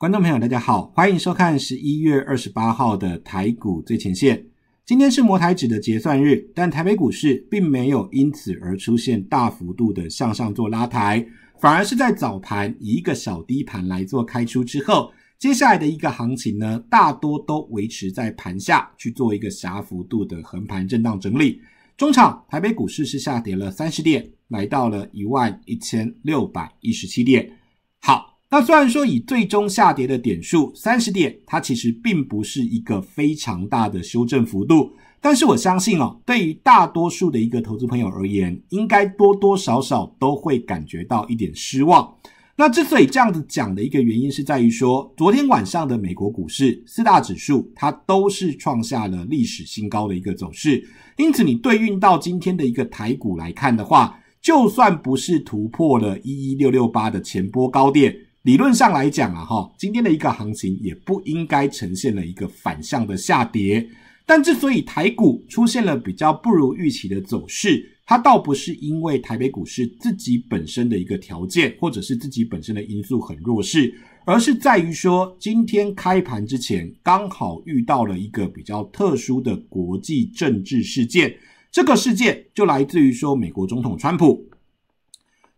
观众朋友，大家好，欢迎收看十一月二十八号的台股最前线。今天是摩台指的结算日，但台北股市并没有因此而出现大幅度的向上做拉抬，反而是在早盘以一个小低盘来做开出之后，接下来的一个行情呢，大多都维持在盘下去做一个狭幅度的横盘震荡整理。中场台北股市是下跌了三十点，来到了一万一千六百一十七点。好。那虽然说以最终下跌的点数三十点，它其实并不是一个非常大的修正幅度，但是我相信哦，对于大多数的一个投资朋友而言，应该多多少少都会感觉到一点失望。那之所以这样子讲的一个原因是在于说，昨天晚上的美国股市四大指数它都是创下了历史新高的一个走势，因此你对应到今天的一个台股来看的话，就算不是突破了一一六六八的前波高点。理论上来讲啊，哈，今天的一个行情也不应该呈现了一个反向的下跌。但之所以台股出现了比较不如预期的走势，它倒不是因为台北股市自己本身的一个条件或者是自己本身的因素很弱势，而是在于说今天开盘之前刚好遇到了一个比较特殊的国际政治事件。这个事件就来自于说美国总统川普。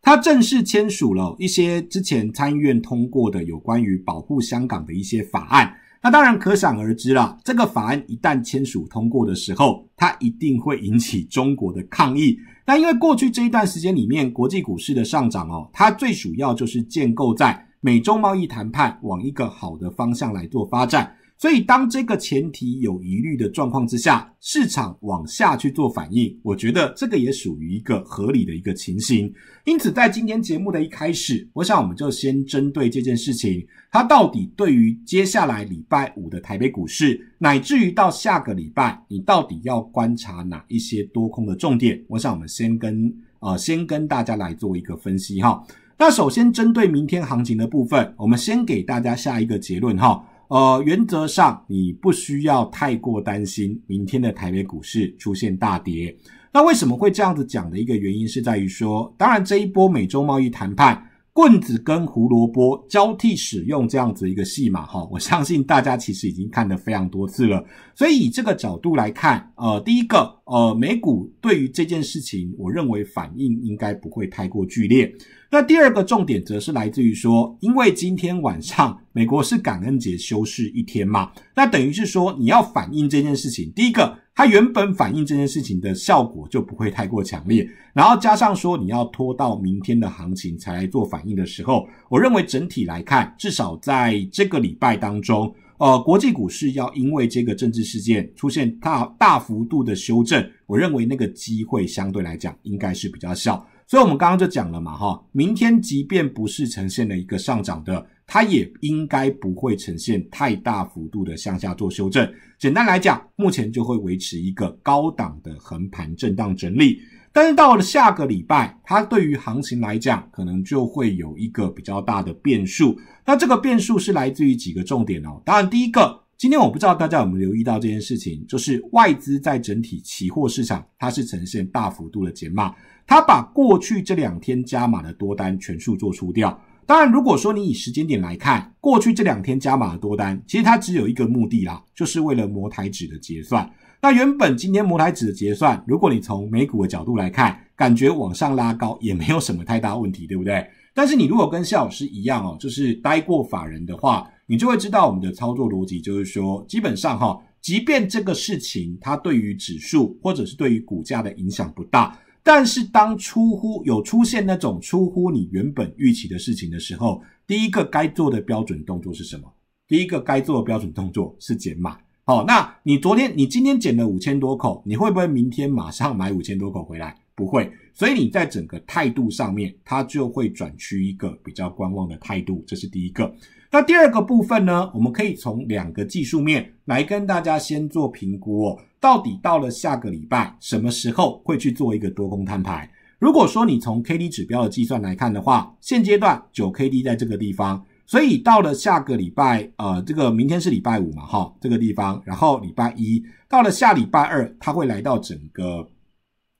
他正式签署了一些之前参议院通过的有关于保护香港的一些法案。那当然可想而知了，这个法案一旦签署通过的时候，它一定会引起中国的抗议。那因为过去这一段时间里面，国际股市的上涨哦，它最主要就是建构在美洲贸易谈判往一个好的方向来做发展。所以，当这个前提有疑虑的状况之下，市场往下去做反应，我觉得这个也属于一个合理的一个情形。因此，在今天节目的一开始，我想我们就先针对这件事情，它到底对于接下来礼拜五的台北股市，乃至于到下个礼拜，你到底要观察哪一些多空的重点？我想我们先跟呃，先跟大家来做一个分析哈。那首先针对明天行情的部分，我们先给大家下一个结论哈。呃，原则上你不需要太过担心明天的台北股市出现大跌。那为什么会这样子讲的一个原因是在于说，当然这一波美洲贸易谈判。棍子跟胡萝卜交替使用这样子一个戏码哈，我相信大家其实已经看得非常多次了。所以以这个角度来看，呃，第一个，呃，美股对于这件事情，我认为反应应该不会太过剧烈。那第二个重点则是来自于说，因为今天晚上美国是感恩节休市一天嘛，那等于是说你要反映这件事情，第一个。它原本反映这件事情的效果就不会太过强烈，然后加上说你要拖到明天的行情才做反应的时候，我认为整体来看，至少在这个礼拜当中，呃，国际股市要因为这个政治事件出现大大幅度的修正，我认为那个机会相对来讲应该是比较小。所以我们刚刚就讲了嘛，哈，明天即便不是呈现了一个上涨的。它也应该不会呈现太大幅度的向下做修正。简单来讲，目前就会维持一个高档的横盘震荡整理。但是到了下个礼拜，它对于行情来讲，可能就会有一个比较大的变数。那这个变数是来自于几个重点哦。当然，第一个，今天我不知道大家有没有留意到这件事情，就是外资在整体期货市场，它是呈现大幅度的减码，它把过去这两天加码的多单全数做出掉。当然，如果说你以时间点来看，过去这两天加码多单，其实它只有一个目的啦，就是为了摩台指的结算。那原本今天摩台指的结算，如果你从美股的角度来看，感觉往上拉高也没有什么太大问题，对不对？但是你如果跟谢老师一样哦，就是待过法人的话，你就会知道我们的操作逻辑就是说，基本上哈，即便这个事情它对于指数或者是对于股价的影响不大。但是当出乎有出现那种出乎你原本预期的事情的时候，第一个该做的标准动作是什么？第一个该做的标准动作是减码。好，那你昨天你今天减了五千多口，你会不会明天马上买五千多口回来？不会。所以你在整个态度上面，它就会转趋一个比较观望的态度。这是第一个。那第二个部分呢，我们可以从两个技术面来跟大家先做评估哦，到底到了下个礼拜什么时候会去做一个多空摊牌？如果说你从 K D 指标的计算来看的话，现阶段九 K D 在这个地方，所以到了下个礼拜，呃，这个明天是礼拜五嘛，哈，这个地方，然后礼拜一到了下礼拜二，它会来到整个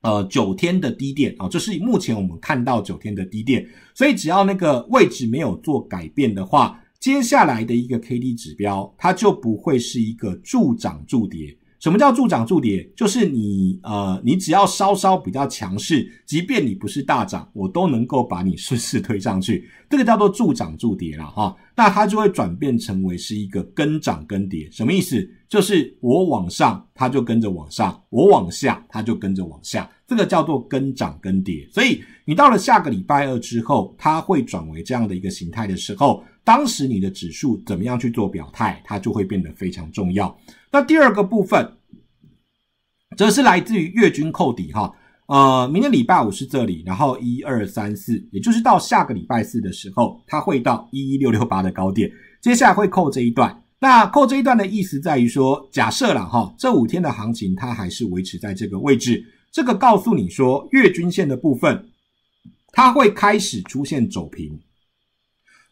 呃九天的低点啊，这是目前我们看到九天的低点，所以只要那个位置没有做改变的话。接下来的一个 K D 指标，它就不会是一个助涨助跌。什么叫助涨助跌？就是你呃，你只要稍稍比较强势，即便你不是大涨，我都能够把你顺势推上去。这个叫做助涨助跌了哈。那它就会转变成为是一个跟涨跟跌。什么意思？就是我往上，它就跟着往上；我往下，它就跟着往下。这个叫做跟涨跟跌。所以你到了下个礼拜二之后，它会转为这样的一个形态的时候。当时你的指数怎么样去做表态，它就会变得非常重要。那第二个部分，则是来自于月均扣底哈。呃，明天礼拜五是这里，然后一二三四，也就是到下个礼拜四的时候，它会到一一六六八的高点，接下来会扣这一段。那扣这一段的意思在于说，假设了哈，这五天的行情它还是维持在这个位置，这个告诉你说，月均线的部分，它会开始出现走平。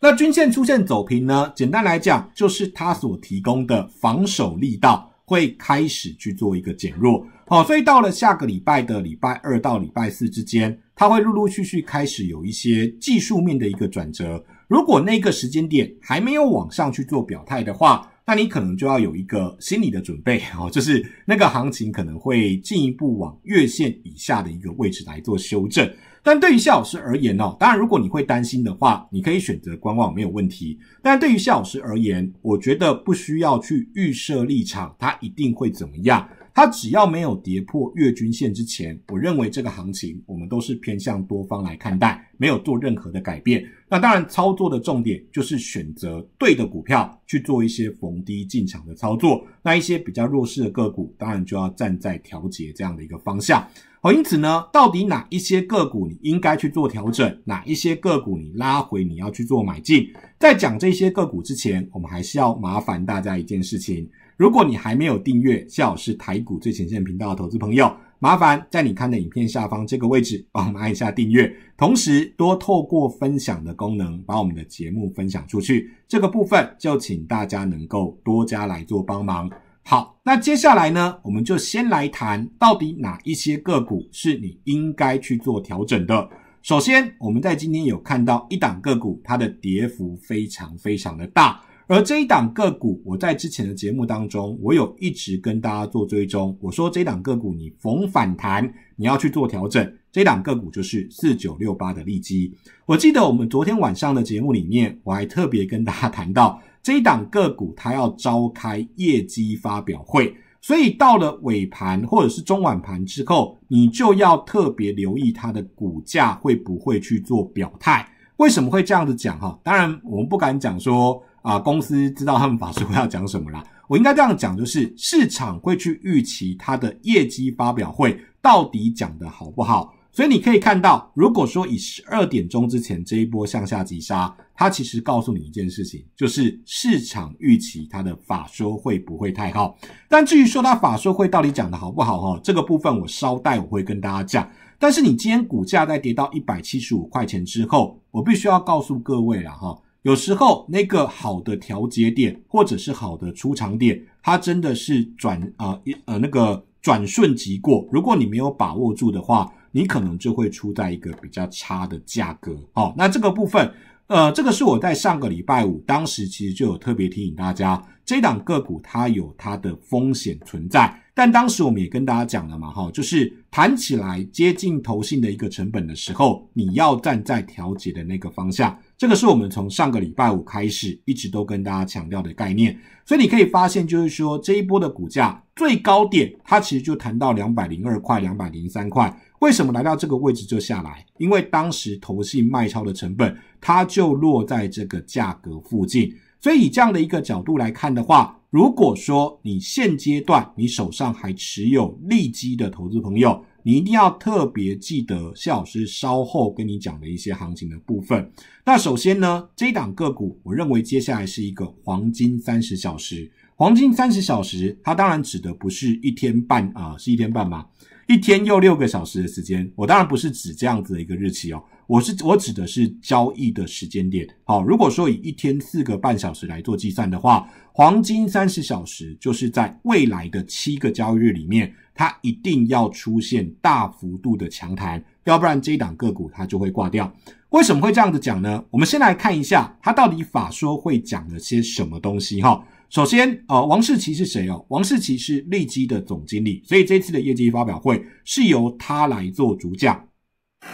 那均线出现走平呢？简单来讲，就是它所提供的防守力道会开始去做一个减弱。好，所以到了下个礼拜的礼拜二到礼拜四之间，它会陆陆续续开始有一些技术面的一个转折。如果那个时间点还没有往上去做表态的话，那你可能就要有一个心理的准备哦，就是那个行情可能会进一步往月线以下的一个位置来做修正。但对于笑老师而言呢，当然如果你会担心的话，你可以选择观望没有问题。但对于笑老师而言，我觉得不需要去预设立场，它一定会怎么样？它只要没有跌破月均线之前，我认为这个行情我们都是偏向多方来看待，没有做任何的改变。那当然操作的重点就是选择对的股票去做一些逢低进场的操作。那一些比较弱势的个股，当然就要站在调节这样的一个方向。因此呢，到底哪一些个股你应该去做调整？哪一些个股你拉回？你要去做买进？在讲这些个股之前，我们还是要麻烦大家一件事情：如果你还没有订阅，最好是台股最前线频道的投资朋友，麻烦在你看的影片下方这个位置，帮我们按一下订阅。同时，多透过分享的功能，把我们的节目分享出去。这个部分就请大家能够多加来做帮忙。好，那接下来呢，我们就先来谈到底哪一些个股是你应该去做调整的。首先，我们在今天有看到一档个股，它的跌幅非常非常的大。而这一档个股，我在之前的节目当中，我有一直跟大家做追踪。我说，这档个股你逢反弹，你要去做调整。这档个股就是四九六八的利基。我记得我们昨天晚上的节目里面，我还特别跟大家谈到。这一档个股，它要召开业绩发表会，所以到了尾盘或者是中晚盘之后，你就要特别留意它的股价会不会去做表态。为什么会这样子讲？哈，当然我们不敢讲说啊，公司知道他们法师会要讲什么啦。我应该这样讲，就是市场会去预期它的业绩发表会到底讲的好不好。所以你可以看到，如果说以十二点钟之前这一波向下急杀，它其实告诉你一件事情，就是市场预期它的法说会不会太好。但至于说它法说会到底讲的好不好哈，这个部分我稍待我会跟大家讲。但是你今天股价在跌到一百七十五块钱之后，我必须要告诉各位了哈，有时候那个好的调节点或者是好的出场点，它真的是转啊一呃那个转瞬即过，如果你没有把握住的话。你可能就会出在一个比较差的价格，好，那这个部分，呃，这个是我在上个礼拜五当时其实就有特别提醒大家，这档个股它有它的风险存在。但当时我们也跟大家讲了嘛，哈，就是谈起来接近投信的一个成本的时候，你要站在调节的那个方向，这个是我们从上个礼拜五开始一直都跟大家强调的概念。所以你可以发现，就是说这一波的股价最高点，它其实就谈到两百零二块、两百零三块。为什么来到这个位置就下来？因为当时投信卖超的成本，它就落在这个价格附近。所以以这样的一个角度来看的话，如果说你现阶段你手上还持有利基的投资朋友，你一定要特别记得谢老师稍后跟你讲的一些行情的部分。那首先呢，这档个股，我认为接下来是一个黄金三十小时。黄金三十小时，它当然指的不是一天半啊，是一天半吗？一天又六个小时的时间，我当然不是指这样子的一个日期哦，我是我指的是交易的时间点。好，如果说以一天四个半小时来做计算的话，黄金三十小时就是在未来的七个交易日里面，它一定要出现大幅度的强弹，要不然这档个股它就会挂掉。为什么会这样子讲呢？我们先来看一下，它到底法说会讲了些什么东西哈。首先，呃，王世奇是谁哦？王世奇是利基的总经理，所以这次的业绩发表会是由他来做主讲。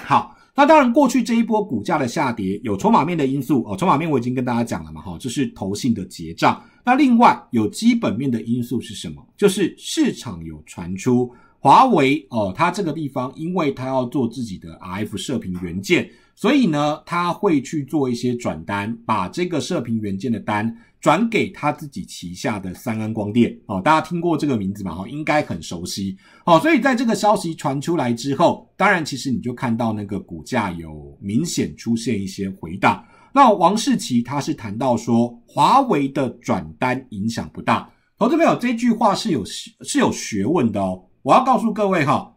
好，那当然，过去这一波股价的下跌有筹码面的因素哦，筹码面我已经跟大家讲了嘛，哈，这是投信的结账。那另外有基本面的因素是什么？就是市场有传出华为哦，它这个地方因为它要做自己的 RF 射频元件。所以呢，他会去做一些转单，把这个射频元件的单转给他自己旗下的三安光电。哦，大家听过这个名字嘛？哈，应该很熟悉。好，所以在这个消息传出来之后，当然其实你就看到那个股价有明显出现一些回荡。那王世奇他是谈到说，华为的转单影响不大。投资朋友，这句话是有是有学问的哦。我要告诉各位哈，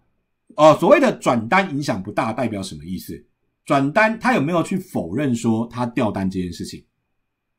呃，所谓的转单影响不大，代表什么意思？转单，他有没有去否认说他掉单这件事情？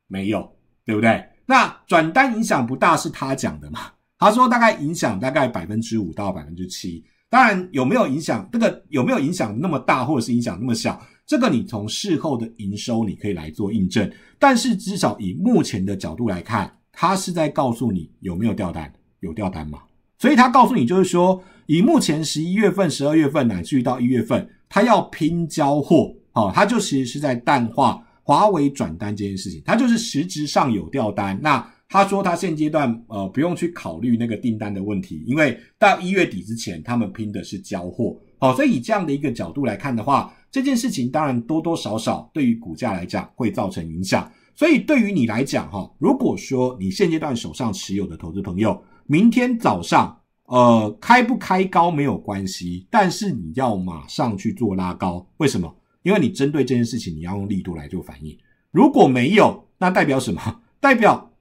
没有，对不对？那转单影响不大，是他讲的嘛？他说大概影响大概百分之五到百分之七。当然有没有影响，这个有没有影响那么大，或者是影响那么小，这个你从事后的营收你可以来做印证。但是至少以目前的角度来看，他是在告诉你有没有掉单，有掉单嘛？所以他告诉你就是说，以目前十一月份、十二月份，乃至于到一月份。他要拼交货，哦，他就其实是在淡化华为转单这件事情，他就是实质上有掉单。那他说他现阶段呃不用去考虑那个订单的问题，因为到一月底之前他们拼的是交货，哦，所以以这样的一个角度来看的话，这件事情当然多多少少对于股价来讲会造成影响。所以对于你来讲，哈，如果说你现阶段手上持有的投资朋友，明天早上。呃，开不开高没有关系，但是你要马上去做拉高，为什么？因为你针对这件事情，你要用力度来做反应。如果没有，那代表什么？代表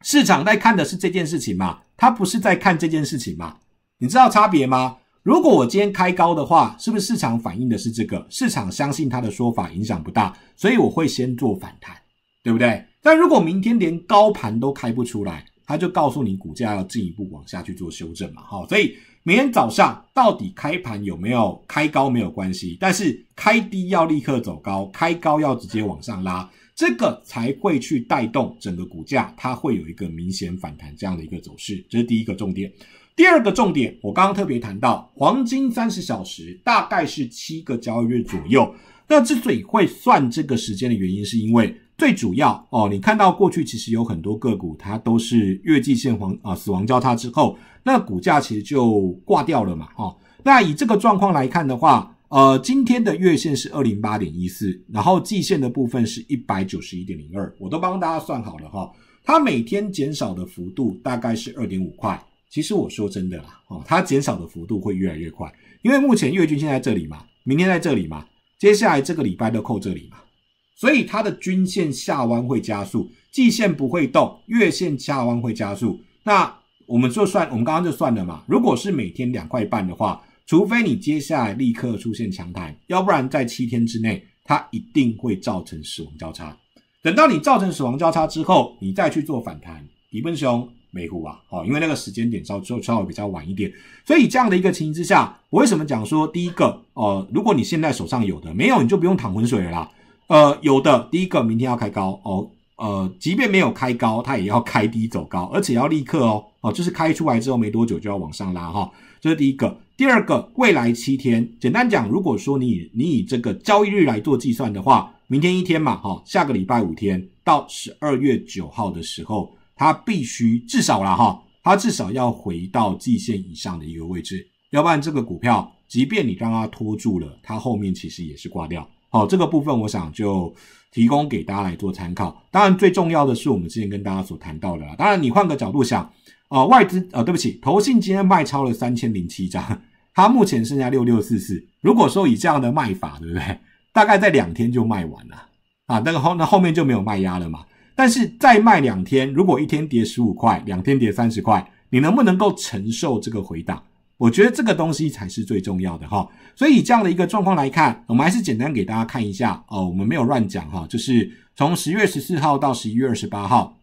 市场在看的是这件事情嘛？它不是在看这件事情嘛？你知道差别吗？如果我今天开高的话，是不是市场反应的是这个？市场相信他的说法影响不大，所以我会先做反弹，对不对？但如果明天连高盘都开不出来。他就告诉你股价要进一步往下去做修正嘛，好，所以每天早上到底开盘有没有开高没有关系，但是开低要立刻走高，开高要直接往上拉，这个才会去带动整个股价，它会有一个明显反弹这样的一个走势，这是第一个重点。第二个重点，我刚刚特别谈到黄金三十小时大概是七个交易日左右，那之所以会算这个时间的原因，是因为。最主要哦，你看到过去其实有很多个股，它都是月季线黄啊死亡交叉之后，那股价其实就挂掉了嘛，哈。那以这个状况来看的话，呃，今天的月线是二零八点一四，然后季线的部分是一百九十一点零二，我都帮大家算好了哈。它每天减少的幅度大概是二点五块。其实我说真的啦，哦，它减少的幅度会越来越快，因为目前月均线在这里嘛，明天在这里嘛，接下来这个礼拜都扣这里嘛。所以它的均线下弯会加速，季线不会动，月线下弯会加速。那我们就算，我们刚刚就算了嘛。如果是每天两块半的话，除非你接下来立刻出现强弹，要不然在七天之内，它一定会造成死亡交叉。等到你造成死亡交叉之后，你再去做反弹，底部熊没股啊，好，因为那个时间点稍稍稍微比较晚一点。所以这样的一个情形之下，我为什么讲说第一个，呃，如果你现在手上有的没有，你就不用淌浑水了啦。呃，有的，第一个明天要开高哦，呃，即便没有开高，它也要开低走高，而且要立刻哦，哦，就是开出来之后没多久就要往上拉哈，这是第一个。第二个，未来七天，简单讲，如果说你你以这个交易日来做计算的话，明天一天嘛哈，下个礼拜五天到十二月九号的时候，它必须至少了哈，它至少要回到季线以上的一个位置，要不然这个股票，即便你让它拖住了，它后面其实也是挂掉。好，这个部分我想就提供给大家来做参考。当然，最重要的是我们之前跟大家所谈到的。当然，你换个角度想，呃，外资，呃，对不起，投信今天卖超了三千零七张，它目前剩下六六四四。如果说以这样的卖法，对不对？大概在两天就卖完了啊，那个后那后面就没有卖压了嘛。但是再卖两天，如果一天跌十五块，两天跌三十块，你能不能够承受这个回档？我觉得这个东西才是最重要的哈，所以以这样的一个状况来看，我们还是简单给大家看一下哦，我们没有乱讲哈，就是从十月十四号到十一月二十八号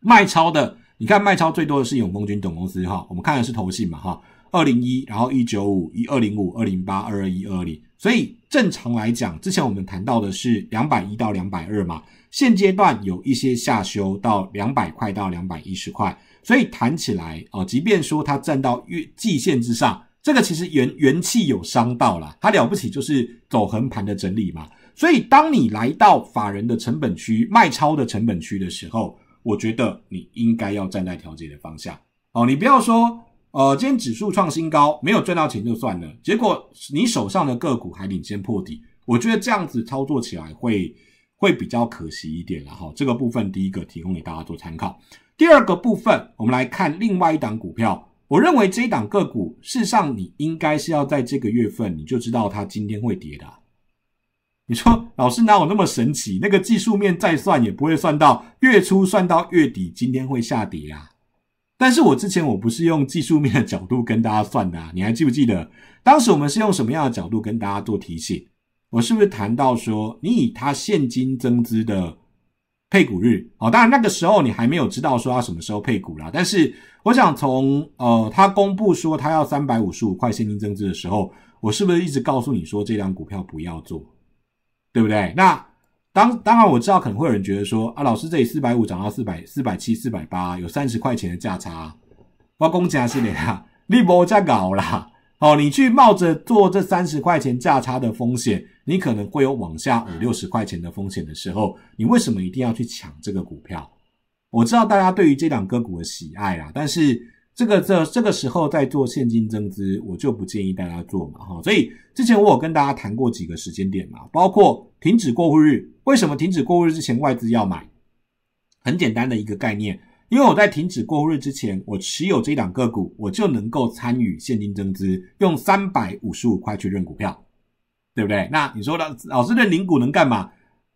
卖超的，你看卖超最多的是永丰军董公司哈，我们看的是投信嘛哈，二零一，然后一九五一二零五二零八二二一二零，所以正常来讲，之前我们谈到的是两百一到两百二嘛，现阶段有一些下修到两百块到两百一十块。所以谈起来啊，即便说它站到月季线之上，这个其实元元气有伤到了。它了不起就是走横盘的整理嘛。所以当你来到法人的成本区、卖超的成本区的时候，我觉得你应该要站在调节的方向哦，你不要说呃，今天指数创新高，没有赚到钱就算了，结果你手上的个股还领先破底，我觉得这样子操作起来会会比较可惜一点。了哈。这个部分第一个提供给大家做参考。第二个部分，我们来看另外一档股票。我认为这一档个股，事实上你应该是要在这个月份，你就知道它今天会跌的。你说老师哪有那么神奇？那个技术面再算也不会算到月初算到月底今天会下跌啊？但是我之前我不是用技术面的角度跟大家算的，你还记不记得当时我们是用什么样的角度跟大家做提醒？我是不是谈到说，你以它现金增资的？配股日，好，当然那个时候你还没有知道说要什么时候配股啦。但是，我想从呃，他公布说他要三百五十五块现金增资的时候，我是不是一直告诉你说这张股票不要做，对不对？那当当然我知道可能会有人觉得说啊，老师这里四百五涨到四百四百七、四百八，有三十块钱的价差，我包工价是哪？你无再搞啦。哦，你去冒着做这三十块钱价差的风险，你可能会有往下五六十块钱的风险的时候，你为什么一定要去抢这个股票？我知道大家对于这两个股的喜爱啊，但是这个这这个时候在做现金增资，我就不建议大家做嘛哈。所以之前我有跟大家谈过几个时间点嘛，包括停止过户日，为什么停止过户日之前外资要买？很简单的一个概念。因为我在停止过户日之前，我持有这一两个股，我就能够参与现金增资，用三百五十五块去认股票，对不对？那你说老老师认零股能干嘛？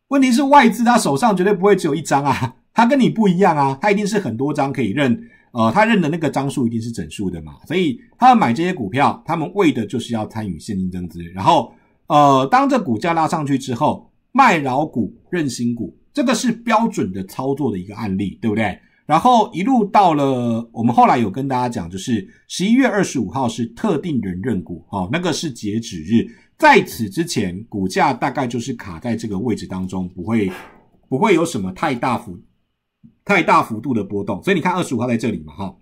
问题是外资他手上绝对不会只有一张啊，他跟你不一样啊，他一定是很多张可以认。呃，他认的那个张数一定是整数的嘛，所以他们买这些股票，他们为的就是要参与现金增资。然后，呃，当这股价拉上去之后，卖老股认新股，这个是标准的操作的一个案例，对不对？然后一路到了，我们后来有跟大家讲，就是十一月二十五号是特定人认股，哈，那个是截止日，在此之前，股价大概就是卡在这个位置当中，不会不会有什么太大幅太大幅度的波动。所以你看二十五号在这里嘛，哈，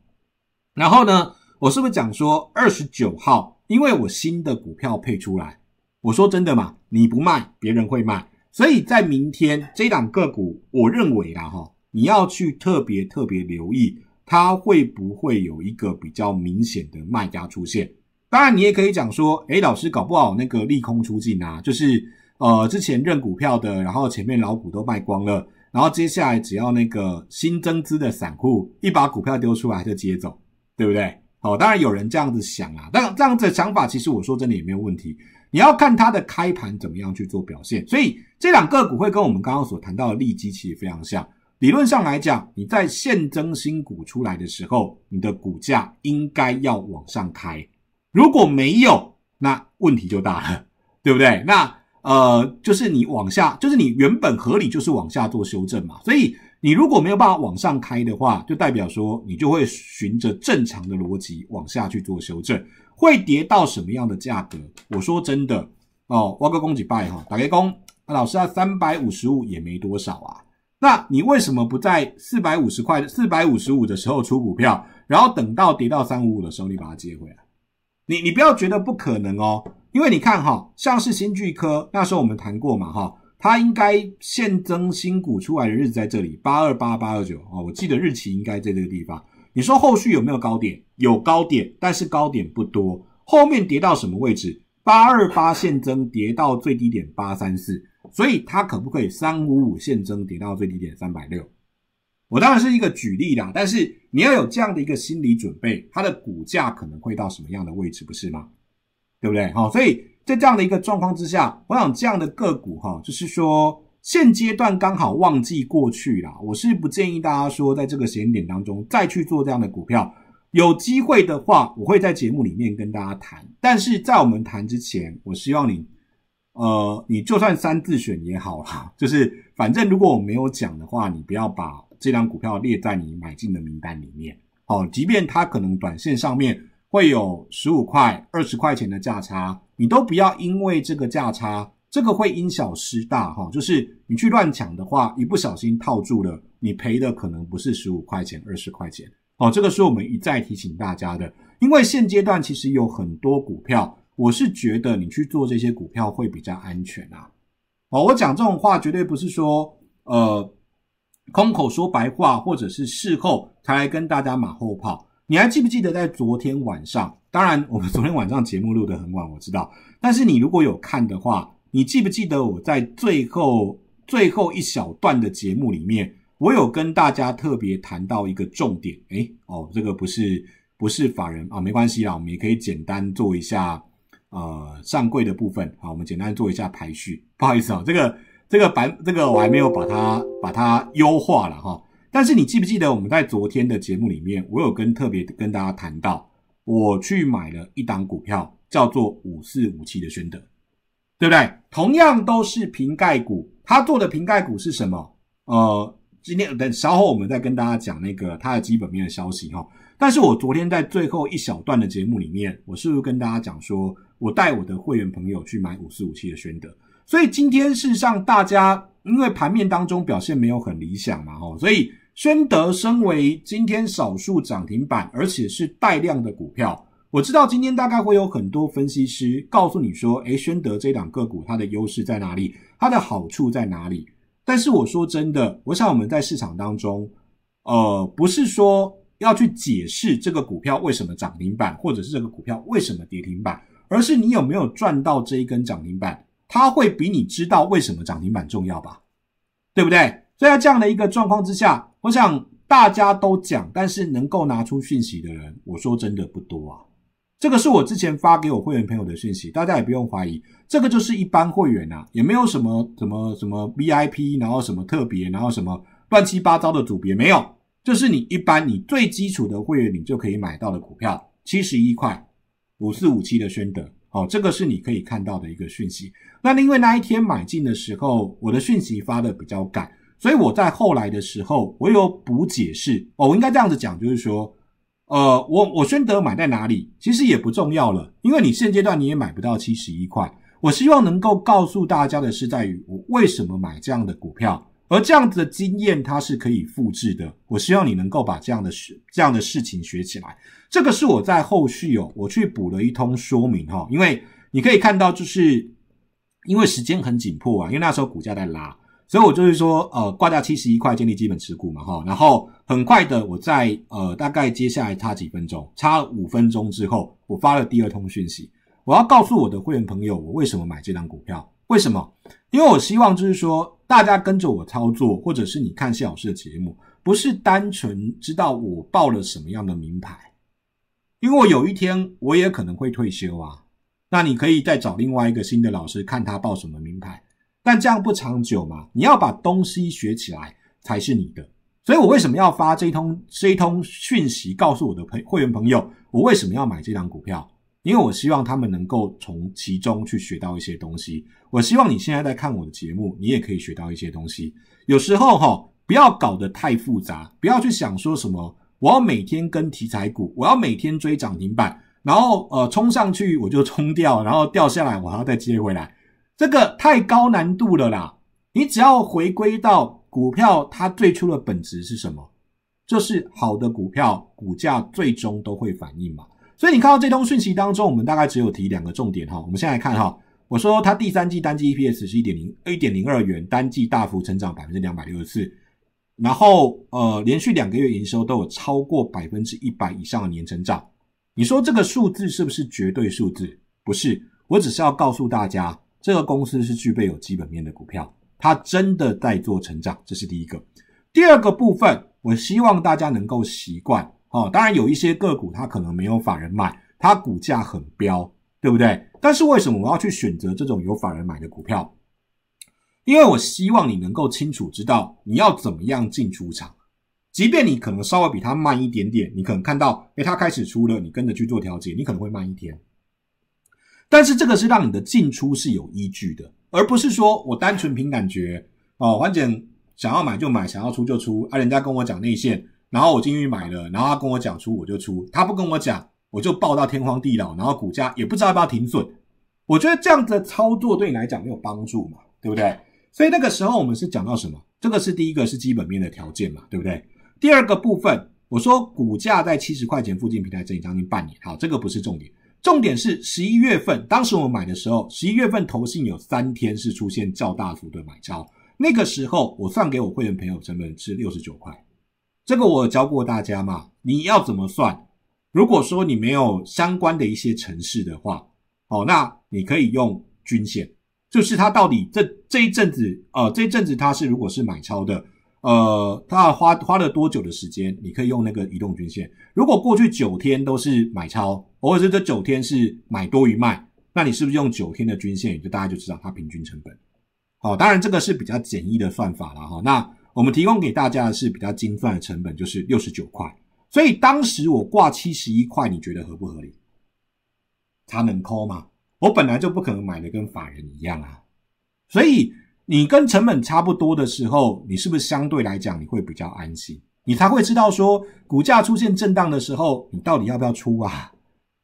然后呢，我是不是讲说二十九号，因为我新的股票配出来，我说真的嘛，你不卖，别人会卖，所以在明天这档个股，我认为啦，哈。你要去特别特别留意，它会不会有一个比较明显的卖压出现？当然，你也可以讲说，诶，老师搞不好那个利空出尽啊，就是呃，之前认股票的，然后前面老股都卖光了，然后接下来只要那个新增资的散户一把股票丢出来就接走，对不对？好，当然有人这样子想啊，但这样子想法其实我说真的也没有问题，你要看它的开盘怎么样去做表现。所以这两个股会跟我们刚刚所谈到的利基实非常像。理论上来讲，你在现增新股出来的时候，你的股价应该要往上开。如果没有，那问题就大了，对不对？那呃，就是你往下，就是你原本合理就是往下做修正嘛。所以你如果没有办法往上开的话，就代表说你就会循着正常的逻辑往下去做修正，会跌到什么样的价格？我说真的哦，挖个公几拜哈，打个工，老师啊，三百五十五也没多少啊。那你为什么不在四百五十块四百五十五的时候出股票，然后等到跌到三五五的时候你把它接回来？你你不要觉得不可能哦，因为你看哈，像是新巨科那时候我们谈过嘛哈，它应该现增新股出来的日子在这里八二八八二九啊，我记得日期应该在这个地方。你说后续有没有高点？有高点，但是高点不多，后面跌到什么位置？八二八现增跌到最低点八三四。所以它可不可以三五五现增跌到最低点三百六？我当然是一个举例啦，但是你要有这样的一个心理准备，它的股价可能会到什么样的位置，不是吗？对不对？好，所以在这样的一个状况之下，我想这样的个股哈，就是说现阶段刚好忘记过去了。我是不建议大家说在这个时间点当中再去做这样的股票。有机会的话，我会在节目里面跟大家谈。但是在我们谈之前，我希望你。呃，你就算三自选也好啦，就是反正如果我没有讲的话，你不要把这张股票列在你买进的名单里面。好，即便它可能短线上面会有十五块、二十块钱的价差，你都不要因为这个价差，这个会因小失大哈。就是你去乱抢的话，一不小心套住了，你赔的可能不是十五块钱、二十块钱。哦，这个是我们一再提醒大家的，因为现阶段其实有很多股票。我是觉得你去做这些股票会比较安全啊！哦，我讲这种话绝对不是说呃空口说白话，或者是事后才来跟大家马后炮。你还记不记得在昨天晚上？当然，我们昨天晚上节目录的很晚，我知道。但是你如果有看的话，你记不记得我在最后最后一小段的节目里面，我有跟大家特别谈到一个重点？诶哦，这个不是不是法人啊，没关系啦，我们也可以简单做一下。呃，上柜的部分，好，我们简单做一下排序。不好意思哦，这个这个版这个我还没有把它把它优化了哈。但是你记不记得我们在昨天的节目里面，我有跟特别跟大家谈到，我去买了一档股票，叫做五四五七的宣德，对不对？同样都是瓶盖股，它做的瓶盖股是什么？呃，今天等稍后我们再跟大家讲那个它的基本面的消息哈。但是我昨天在最后一小段的节目里面，我是不是跟大家讲说，我带我的会员朋友去买五四五七的宣德，所以今天事实上大家因为盘面当中表现没有很理想嘛，哦，所以宣德身为今天少数涨停板，而且是带量的股票，我知道今天大概会有很多分析师告诉你说，哎，宣德这两个股它的优势在哪里，它的好处在哪里？但是我说真的，我想我们在市场当中，呃，不是说。要去解释这个股票为什么涨停板，或者是这个股票为什么跌停板，而是你有没有赚到这一根涨停板，它会比你知道为什么涨停板重要吧，对不对？所以在这样的一个状况之下，我想大家都讲，但是能够拿出讯息的人，我说真的不多啊。这个是我之前发给我会员朋友的讯息，大家也不用怀疑，这个就是一般会员啊，也没有什么什么什么 VIP，然后什么特别，然后什么乱七八糟的组别没有。就是你一般你最基础的会员你就可以买到的股票，七十一块五四五七的宣德，哦，这个是你可以看到的一个讯息。那因为那一天买进的时候，我的讯息发的比较赶，所以我在后来的时候，我有补解释。哦，我应该这样子讲，就是说，呃，我我宣德买在哪里，其实也不重要了，因为你现阶段你也买不到七十一块。我希望能够告诉大家的是，在于我为什么买这样的股票。而这样子的经验，它是可以复制的。我希望你能够把这样的事、这样的事情学起来。这个是我在后续哦，我去补了一通说明哈，因为你可以看到，就是因为时间很紧迫啊，因为那时候股价在拉，所以我就是说，呃，挂价七十一块建立基本持股嘛哈，然后很快的，我在呃大概接下来差几分钟，差五分钟之后，我发了第二通讯息，我要告诉我的会员朋友，我为什么买这张股票。为什么？因为我希望就是说，大家跟着我操作，或者是你看谢老师的节目，不是单纯知道我报了什么样的名牌，因为有一天我也可能会退休啊。那你可以再找另外一个新的老师，看他报什么名牌，但这样不长久嘛？你要把东西学起来才是你的。所以我为什么要发这通这通讯息，告诉我的朋会员朋友，我为什么要买这张股票？因为我希望他们能够从其中去学到一些东西。我希望你现在在看我的节目，你也可以学到一些东西。有时候哈，不要搞得太复杂，不要去想说什么。我要每天跟题材股，我要每天追涨停板，然后呃冲上去我就冲掉，然后掉下来我要再接回来，这个太高难度了啦。你只要回归到股票它最初的本质是什么？就是好的股票股价最终都会反应嘛。所以你看到这通讯息当中，我们大概只有提两个重点哈。我们先来看哈，我说它第三季单季 EPS 是一点零一点零二元，单季大幅成长百分之两百六十四，然后呃连续两个月营收都有超过百分之一百以上的年成长。你说这个数字是不是绝对数字？不是，我只是要告诉大家，这个公司是具备有基本面的股票，它真的在做成长，这是第一个。第二个部分，我希望大家能够习惯。哦，当然有一些个股它可能没有法人买，它股价很飙，对不对？但是为什么我要去选择这种有法人买的股票？因为我希望你能够清楚知道你要怎么样进出场，即便你可能稍微比他慢一点点，你可能看到哎他开始出了，你跟着去做调节，你可能会慢一天，但是这个是让你的进出是有依据的，而不是说我单纯凭感觉哦，反正想要买就买，想要出就出，啊，人家跟我讲内线。然后我进去买了，然后他跟我讲出我就出，他不跟我讲我就报到天荒地老，然后股价也不知道要不要停损，我觉得这样子的操作对你来讲没有帮助嘛，对不对？所以那个时候我们是讲到什么？这个是第一个是基本面的条件嘛，对不对？第二个部分我说股价在七十块钱附近平台整理将近半年，好，这个不是重点，重点是十一月份当时我们买的时候，十一月份投信有三天是出现较大幅的买超，那个时候我算给我会员朋友成本是六十九块。这个我教过大家嘛，你要怎么算？如果说你没有相关的一些程式的话，哦，那你可以用均线，就是它到底这这一阵子，呃，这一阵子它是如果是买超的，呃，它花花了多久的时间？你可以用那个移动均线。如果过去九天都是买超，或者是这九天是买多于卖，那你是不是用九天的均线，就大家就知道它平均成本？好，当然这个是比较简易的算法了哈。那我们提供给大家的是比较精算的成本，就是六十九块。所以当时我挂七十一块，你觉得合不合理？他能抠吗？我本来就不可能买的跟法人一样啊。所以你跟成本差不多的时候，你是不是相对来讲你会比较安心？你才会知道说股价出现震荡的时候，你到底要不要出啊？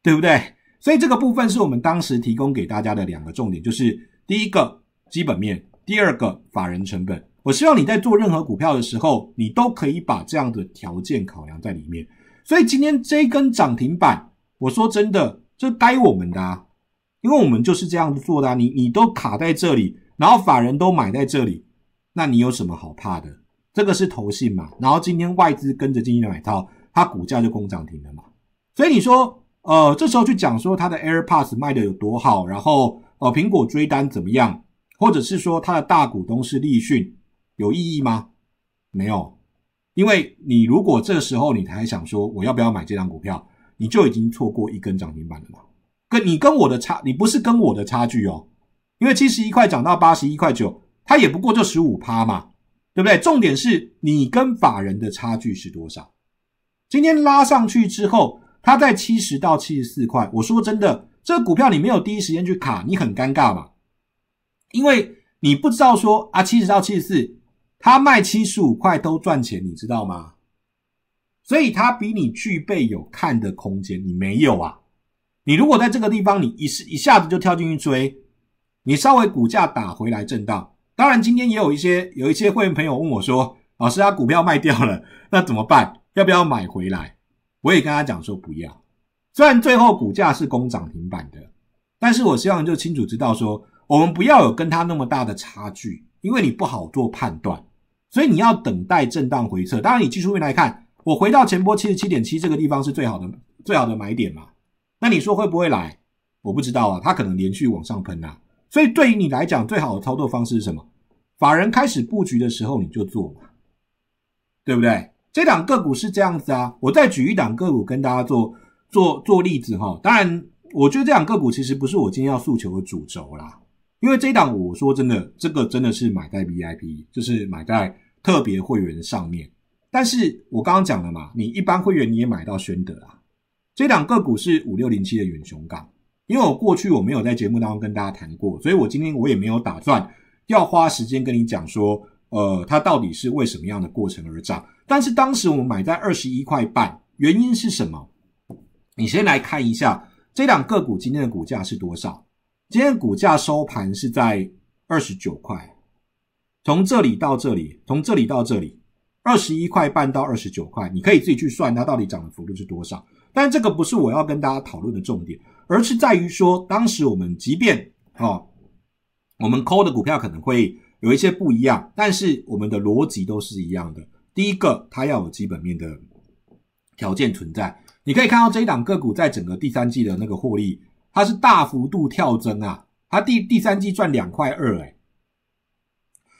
对不对？所以这个部分是我们当时提供给大家的两个重点，就是第一个基本面，第二个法人成本。我希望你在做任何股票的时候，你都可以把这样的条件考量在里面。所以今天这一根涨停板，我说真的，这该我们的，因为我们就是这样做的啊！你你都卡在这里，然后法人都买在这里，那你有什么好怕的？这个是投信嘛？然后今天外资跟着进去买套，它股价就攻涨停了嘛？所以你说，呃，这时候去讲说它的 AirPods 卖的有多好，然后呃，苹果追单怎么样，或者是说它的大股东是立讯？有意义吗？没有，因为你如果这时候你还想说我要不要买这张股票，你就已经错过一根涨停板了嘛。跟你跟我的差，你不是跟我的差距哦，因为七十一块涨到八十一块九，它也不过就十五趴嘛，对不对？重点是你跟法人的差距是多少？今天拉上去之后，它在七十到七十四块。我说真的，这股票你没有第一时间去卡，你很尴尬嘛，因为你不知道说啊，七十到七十四。他卖七十五块都赚钱，你知道吗？所以他比你具备有看的空间，你没有啊？你如果在这个地方，你一时一下子就跳进去追，你稍微股价打回来震荡。当然，今天也有一些有一些会员朋友问我说：“老师，他股票卖掉了，那怎么办？要不要买回来？”我也跟他讲说不要。虽然最后股价是攻涨停板的，但是我希望就清楚知道说，我们不要有跟他那么大的差距，因为你不好做判断。所以你要等待震荡回撤，当然以技术面来看，我回到前波七十七点七这个地方是最好的、最好的买点嘛。那你说会不会来？我不知道啊，它可能连续往上喷啊。所以对于你来讲，最好的操作方式是什么？法人开始布局的时候你就做嘛，对不对？这档个股是这样子啊。我再举一档个股跟大家做做做例子哈。当然，我觉得这档个股其实不是我今天要诉求的主轴啦。因为这一档，我说真的，这个真的是买在 VIP，就是买在特别会员上面。但是我刚刚讲了嘛，你一般会员你也买到宣德啊。这两个股是五六零七的远雄港，因为我过去我没有在节目当中跟大家谈过，所以我今天我也没有打算要花时间跟你讲说，呃，它到底是为什么样的过程而涨。但是当时我们买在二十一块半，原因是什么？你先来看一下这两个股今天的股价是多少。今天股价收盘是在二十九块，从这里到这里，从这里到这里，二十一块半到二十九块，你可以自己去算它到底涨的幅度是多少。但这个不是我要跟大家讨论的重点，而是在于说，当时我们即便啊，我们抠的股票可能会有一些不一样，但是我们的逻辑都是一样的。第一个，它要有基本面的条件存在。你可以看到这一档个股在整个第三季的那个获利。它是大幅度跳增啊！它第第三季赚两块二哎，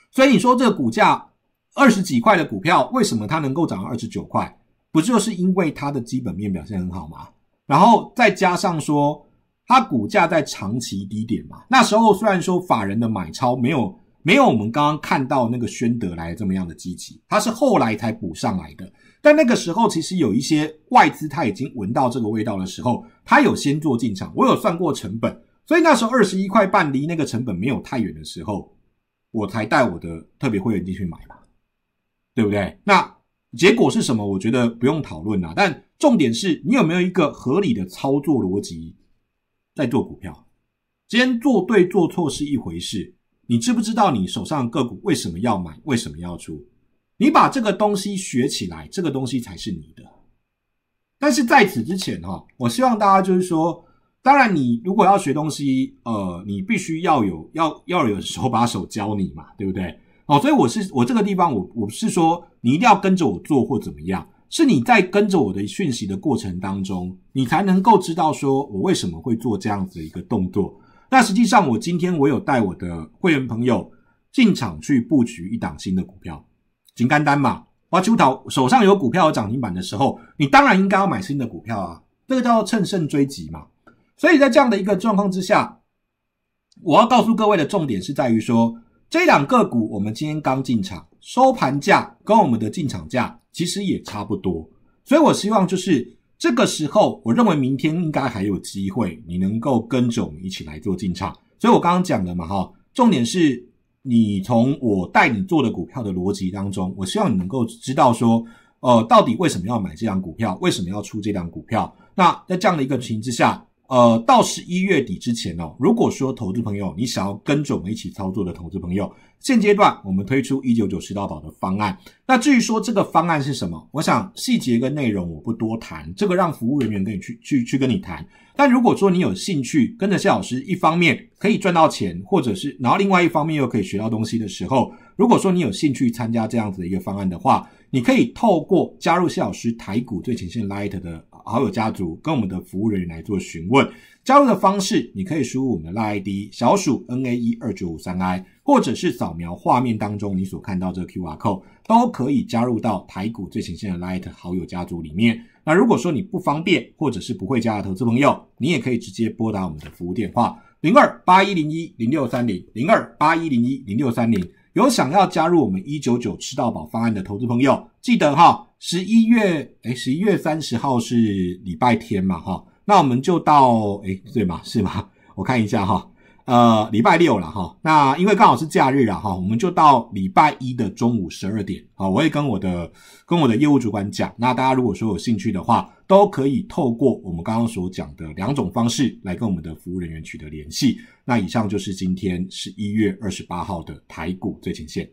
所以你说这个股价二十几块的股票，为什么它能够涨到二十九块？不就是因为它的基本面表现很好吗？然后再加上说它股价在长期低点嘛，那时候虽然说法人的买超没有没有我们刚刚看到那个宣德来这么样的积极，它是后来才补上来的。但那个时候，其实有一些外资他已经闻到这个味道的时候，他有先做进场。我有算过成本，所以那时候二十一块半离那个成本没有太远的时候，我才带我的特别会员进去买嘛，对不对？那结果是什么？我觉得不用讨论啦。但重点是你有没有一个合理的操作逻辑在做股票？今天做对做错是一回事，你知不知道你手上个股为什么要买，为什么要出？你把这个东西学起来，这个东西才是你的。但是在此之前，哈，我希望大家就是说，当然，你如果要学东西，呃，你必须要有要要有手把手教你嘛，对不对？哦，所以我是我这个地方，我我是说，你一定要跟着我做或怎么样，是你在跟着我的讯息的过程当中，你才能够知道说我为什么会做这样子一个动作。那实际上，我今天我有带我的会员朋友进场去布局一档新的股票。行干单嘛，挖出头手上有股票涨停板的时候，你当然应该要买新的股票啊，这个叫做趁胜追击嘛。所以在这样的一个状况之下，我要告诉各位的重点是在于说，这两个股我们今天刚进场，收盘价跟我们的进场价其实也差不多，所以我希望就是这个时候，我认为明天应该还有机会，你能够跟着我们一起来做进场。所以我刚刚讲的嘛，哈，重点是。你从我带你做的股票的逻辑当中，我希望你能够知道说，呃，到底为什么要买这张股票，为什么要出这张股票。那在这样的一个情形之下，呃，到十一月底之前哦，如果说投资朋友你想要跟着我们一起操作的投资朋友，现阶段我们推出一九九拾到宝的方案。那至于说这个方案是什么，我想细节跟内容我不多谈，这个让服务人员跟你去去去跟你谈。但如果说你有兴趣跟着谢老师，一方面可以赚到钱，或者是然后另外一方面又可以学到东西的时候，如果说你有兴趣参加这样子的一个方案的话，你可以透过加入谢老师台股最前线 Light 的好友家族，跟我们的服务人员来做询问。加入的方式，你可以输入我们的 l ID 小鼠 NAE 二九五三 I，或者是扫描画面当中你所看到这个 QR code，都可以加入到台股最前线的 Light 好友家族里面。那如果说你不方便，或者是不会加的投资朋友，你也可以直接拨打我们的服务电话零二八一零一零六三零零二八一零一零六三零。有想要加入我们一九九吃到饱方案的投资朋友，记得哈，十一月哎，十一月三十号是礼拜天嘛哈，那我们就到哎对吗？是吗？我看一下哈。呃，礼拜六了哈，那因为刚好是假日了哈，我们就到礼拜一的中午十二点啊，我会跟我的跟我的业务主管讲，那大家如果说有兴趣的话，都可以透过我们刚刚所讲的两种方式来跟我们的服务人员取得联系。那以上就是今天十一月二十八号的台股最前线。